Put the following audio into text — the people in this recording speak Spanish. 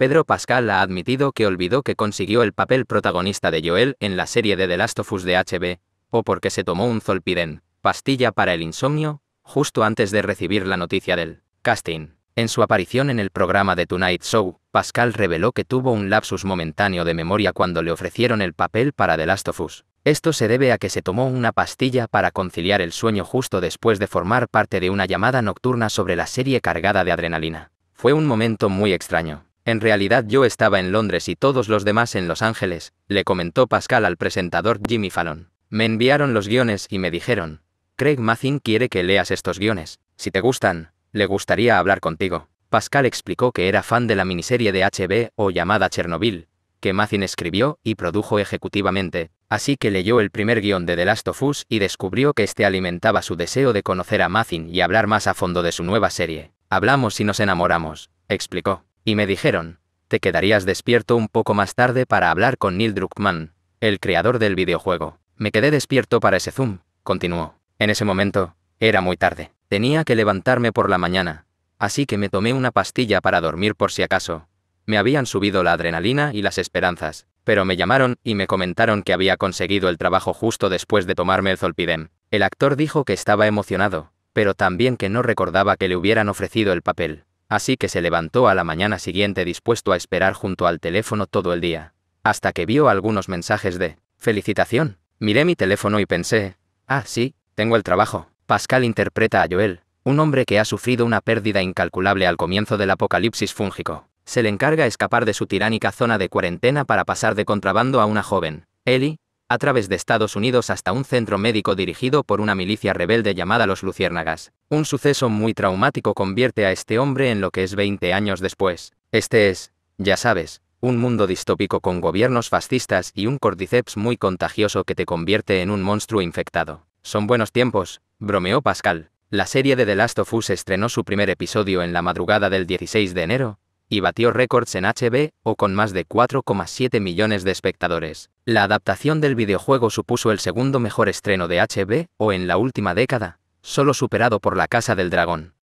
Pedro Pascal ha admitido que olvidó que consiguió el papel protagonista de Joel en la serie de The Last of Us de HB, o porque se tomó un Zolpidem, pastilla para el insomnio, justo antes de recibir la noticia del casting. En su aparición en el programa de Tonight Show, Pascal reveló que tuvo un lapsus momentáneo de memoria cuando le ofrecieron el papel para The Last of Us. Esto se debe a que se tomó una pastilla para conciliar el sueño justo después de formar parte de una llamada nocturna sobre la serie cargada de adrenalina. Fue un momento muy extraño. En realidad yo estaba en Londres y todos los demás en Los Ángeles, le comentó Pascal al presentador Jimmy Fallon. Me enviaron los guiones y me dijeron, Craig Mazin quiere que leas estos guiones, si te gustan, le gustaría hablar contigo. Pascal explicó que era fan de la miniserie de HB o llamada Chernobyl, que Mazin escribió y produjo ejecutivamente, así que leyó el primer guión de The Last of Us y descubrió que este alimentaba su deseo de conocer a Mazin y hablar más a fondo de su nueva serie. Hablamos y nos enamoramos, explicó. Y me dijeron, te quedarías despierto un poco más tarde para hablar con Neil Druckmann, el creador del videojuego. Me quedé despierto para ese Zoom, continuó. En ese momento, era muy tarde. Tenía que levantarme por la mañana, así que me tomé una pastilla para dormir por si acaso. Me habían subido la adrenalina y las esperanzas, pero me llamaron y me comentaron que había conseguido el trabajo justo después de tomarme el Zolpidem. El actor dijo que estaba emocionado, pero también que no recordaba que le hubieran ofrecido el papel así que se levantó a la mañana siguiente dispuesto a esperar junto al teléfono todo el día, hasta que vio algunos mensajes de felicitación. Miré mi teléfono y pensé, ah, sí, tengo el trabajo. Pascal interpreta a Joel, un hombre que ha sufrido una pérdida incalculable al comienzo del apocalipsis fúngico. Se le encarga escapar de su tiránica zona de cuarentena para pasar de contrabando a una joven, Ellie, a través de Estados Unidos hasta un centro médico dirigido por una milicia rebelde llamada los Luciérnagas. Un suceso muy traumático convierte a este hombre en lo que es 20 años después. Este es, ya sabes, un mundo distópico con gobiernos fascistas y un cordyceps muy contagioso que te convierte en un monstruo infectado. Son buenos tiempos, bromeó Pascal. La serie de The Last of Us estrenó su primer episodio en la madrugada del 16 de enero, y batió récords en HB, o con más de 4,7 millones de espectadores. La adaptación del videojuego supuso el segundo mejor estreno de HB, o en la última década, solo superado por La Casa del Dragón.